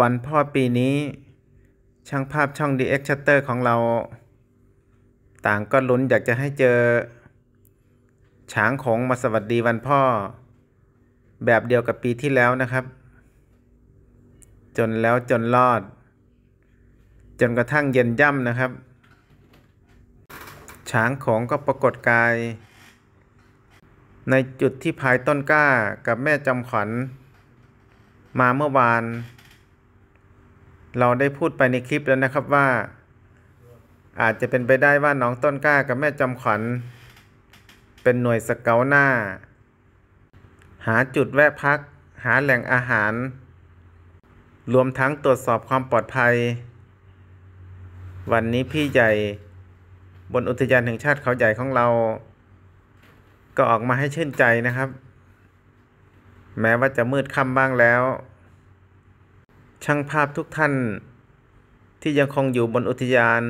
วันพ่อปีนี้ช่างภาพช่อง d x Shutter ของเรา ต่างก็ลุ้นอยากจะให้เจอช้างของมาสวัสดีวันพ่อ แบบเดียวกับปีที่แล้วนะครับ จนแล้วจนรอด จนกระทั่งเย็นย่ำนะครับช้างของก็ปรากฏกาย ในจุดที่พายต้นกล้ากับแม่จำขวัญ มาเมื่อวานเราได้พูดไปในคลิปแล้วนะครับว่า อาจจะเป็นไปได้ว่าน้องต้นกล้ากับแม่จำขวัญเป็นหน่วยสเกลหน้า หาจุดแวะพัก หาแหล่งอาหาร รวมทั้งตรวจสอบความปลอดภัย วันนี้พี่ใหญ่ บนอุทยานแห่งชาติเขาใหญ่ของเรา ก็ออกมาให้ชื่นใจนะครับ แม้ว่าจะมืดค่ำบ้างแล้วช่างภาพทุกท่านที่ยังคงอยู่บนอุทยาน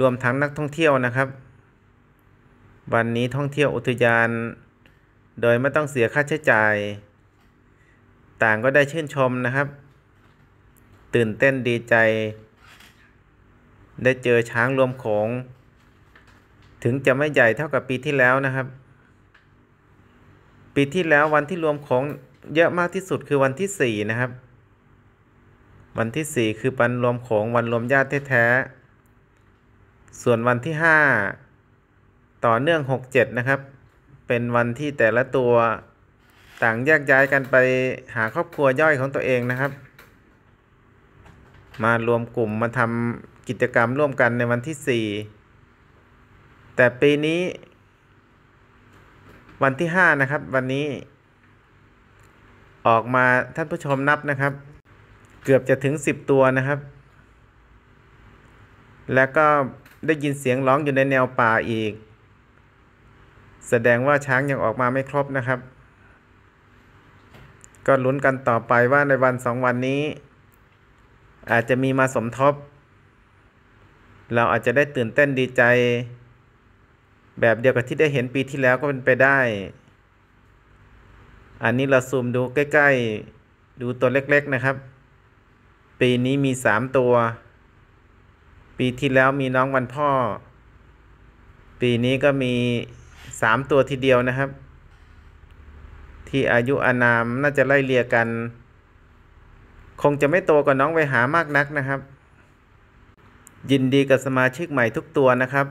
รวมทั้งนักท่องเที่ยวนะครับ วันนี้ท่องเที่ยวอุทยาน โดยไม่ต้องเสียค่าใช้จ่าย ต่างก็ได้ชื่นชมนะครับ ตื่นเต้นดีใจ ได้เจอช้างรวมของ ถึงจะไม่ใหญ่เท่ากับปีที่แล้วนะครับ ปีที่แล้ววันที่รวมของเยอะมากที่สุดคือวันที่4นะครับวันที่4คือวันรวมของวันรวมญาติแท้ๆส่วนวันที่ 5 ต่อเนื่อง 67 นะครับ เป็นวันที่แต่ละตัวต่างแยกย้ายกันไปหาครอบครัวย่อยของตัวเองนะครับ มารวมกลุ่มมาทำกิจกรรมร่วมกันในวันที่ 4 แต่ปีนี้ วันที่ห้านะครับวันนี้ ออกมาท่านผู้ชมนับนะครับเกือบจะถึง 10 ตัวนะครับ แล้วก็ได้ยินเสียงร้องอยู่ในแนวป่าอีก แสดงว่าช้างยังออกมาไม่ครบนะครับ ก็ลุ้นกันต่อไปว่าในวันสองวันนี้ อาจจะมีมาสมทบ เราอาจจะได้ตื่นเต้นดีใจ แบบเดียวกับที่ได้เห็นปีที่แล้วก็เป็นไปได้ อันนี้เราซูมดูใกล้ๆ ดูตัวเล็กๆนะครับปีนี้มีสามตัว ปีที่แล้วมีน้องวันพ่อ ปีนี้ก็มีสามตัวทีเดียวนะครับ ที่อายุอานามน่าจะไล่เลียกัน คงจะไม่โตกว่าน้องไวหามากนักนะครับ ยินดีกับสมาชิกใหม่ทุกตัวนะครับ